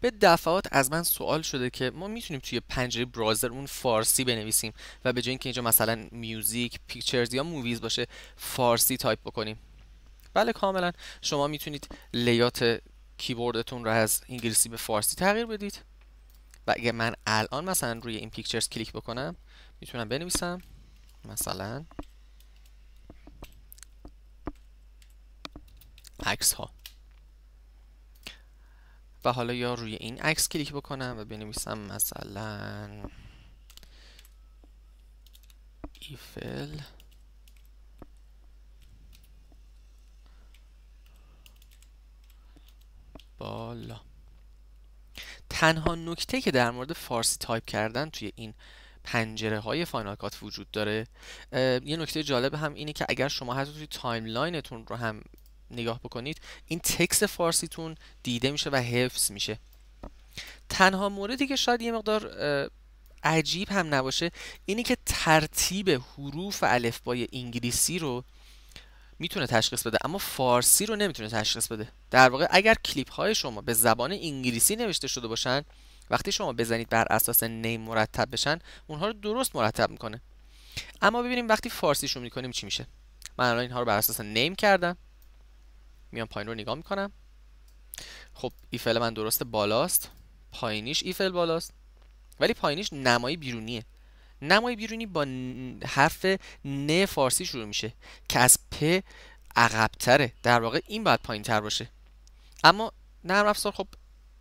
به دفعات از من سوال شده که ما میتونیم توی پنجره براوزر اون فارسی بنویسیم و به جای اینکه اینجا مثلا میوزیک، پیکچرز یا موویز باشه فارسی تایپ بکنیم. بله کاملا شما میتونید لیات کیبوردتون رو از انگلیسی به فارسی تغییر بدید و اگه من الان مثلا روی این پیکچرز کلیک بکنم میتونم بنویسم مثلا عکس ها و حالا یا روی این عکس کلیک بکنم و بنویسم مثلا ایفل بالا تنها نکته که در مورد فارسی تایپ کردن توی این پنجره های کات وجود داره یه نکته جالب هم اینه که اگر شما حتی توی تایملاینتون رو هم نگاه بکنید این تکست فارسیتون دیده میشه و حفظ میشه تنها موردی که شاید یه مقدار عجیب هم نباشه اینی که ترتیب حروف الفبای انگلیسی رو میتونه تشخیص بده اما فارسی رو نمیتونه تشخیص بده در واقع اگر کلیپ های شما به زبان انگلیسی نوشته شده باشن وقتی شما بزنید بر اساس نیم مرتب بشن اونها رو درست مرتب میکنه اما ببینیم وقتی فارسیشون میکنیم چی میشه من الان اینها رو بر اساس نیم کردم میام پایین رو نگاه میکنم خب ایفل من درست بالاست پایینیش ایفل بالاست ولی پایینیش نمای بیرونیه نمای بیرونی با حرف ن فارسی شروع میشه که از پ عقبتره در واقع این باید پایین تر باشه اما نرم افزار خب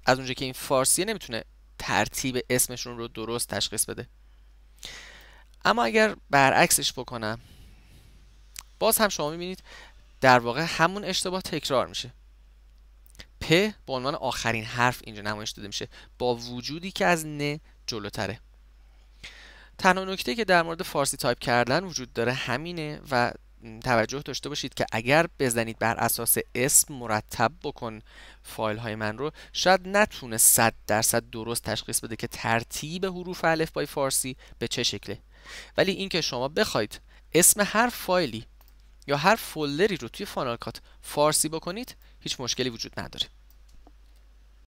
از اونجا که این فارسیه نمیتونه ترتیب اسمشون رو درست تشخیص بده اما اگر برعکسش بکنم باز هم شما میبینید در واقع همون اشتباه تکرار میشه پ به عنوان آخرین حرف اینجا نمایش داده میشه با وجودی که از نه جلوتره تنها نکته که در مورد فارسی تایپ کردن وجود داره همینه و توجه داشته باشید که اگر بزنید بر اساس اسم مرتب بکن فایل های من رو شاید نتونه 100 درصد درست تشخیص بده که ترتیب حروف الف بای فارسی به چه شکله ولی اینکه شما بخواید اسم هر فایلی یا هر فولدری رو توی فانال کات فارسی بکنید هیچ مشکلی وجود نداره